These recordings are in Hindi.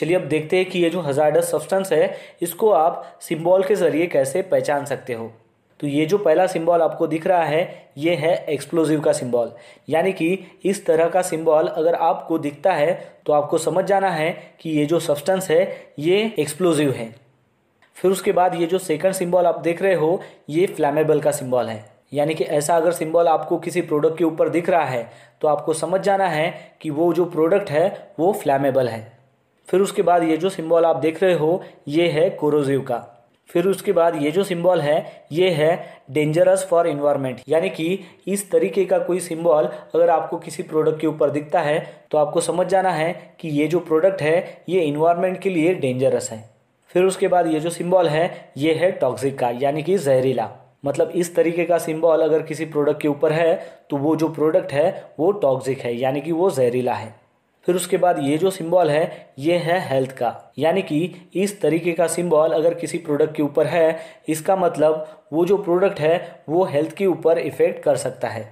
चलिए अब देखते हैं कि ये जो हजार्डस सब्सटेंस है इसको आप सिम्बॉल के ज़रिए कैसे पहचान सकते हो तो ये जो पहला सिंबल आपको दिख रहा है ये है एक्सप्लोजिव का सिंबल यानी कि इस तरह का सिंबल अगर आपको दिखता है तो आपको समझ जाना है कि ये जो सब्सटेंस है ये एक्सप्लोजिव है फिर उसके बाद ये जो सेकंड सिंबल आप देख रहे हो ये फ्लैमेबल का सिंबल है यानी कि ऐसा अगर सिंबल आपको किसी प्रोडक्ट के ऊपर दिख रहा है तो आपको समझ जाना है कि वो जो प्रोडक्ट है वो फ्लैमेबल है फिर उसके बाद ये जो सिंबल आप देख रहे हो ये है कोरोजिव का फिर उसके बाद ये जो सिंबल है ये है डेंजरस फॉर इन्वायरमेंट यानी कि इस तरीके का कोई सिंबल अगर आपको किसी प्रोडक्ट के ऊपर दिखता है तो आपको समझ जाना है कि ये जो प्रोडक्ट है ये इन्वायरमेंट के लिए डेंजरस है फिर उसके बाद ये जो सिंबल है ये है टॉक्सिक का यानी कि जहरीला मतलब इस तरीके का सिंबल अगर किसी प्रोडक्ट के ऊपर है तो वो जो प्रोडक्ट है वो टॉक्सिक है यानी कि वो जहरीला है फिर उसके बाद ये जो सिंबल है ये है हेल्थ का यानी कि इस तरीके का सिंबल अगर किसी प्रोडक्ट के ऊपर है इसका मतलब वो जो प्रोडक्ट है वो हेल्थ के ऊपर इफ़ेक्ट कर सकता है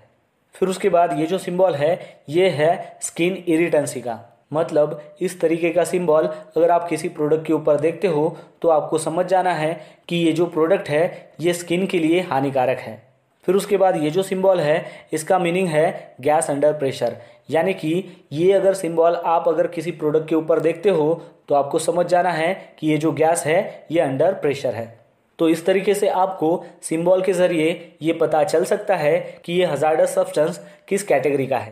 फिर उसके बाद ये जो सिंबल है ये है स्किन इरिटेंसी का मतलब इस तरीके का सिंबल अगर आप किसी प्रोडक्ट के ऊपर देखते हो तो आपको समझ जाना है कि ये जो प्रोडक्ट है ये स्किन के लिए हानिकारक है फिर उसके बाद ये जो सिम्बॉल है इसका मीनिंग है गैस अंडर प्रेशर यानी कि ये अगर सिम्बॉल आप अगर किसी प्रोडक्ट के ऊपर देखते हो तो आपको समझ जाना है कि ये जो गैस है ये अंडर प्रेशर है तो इस तरीके से आपको सिम्बॉल के ज़रिए ये पता चल सकता है कि ये हजार्डस सब्सटेंस किस कैटेगरी का है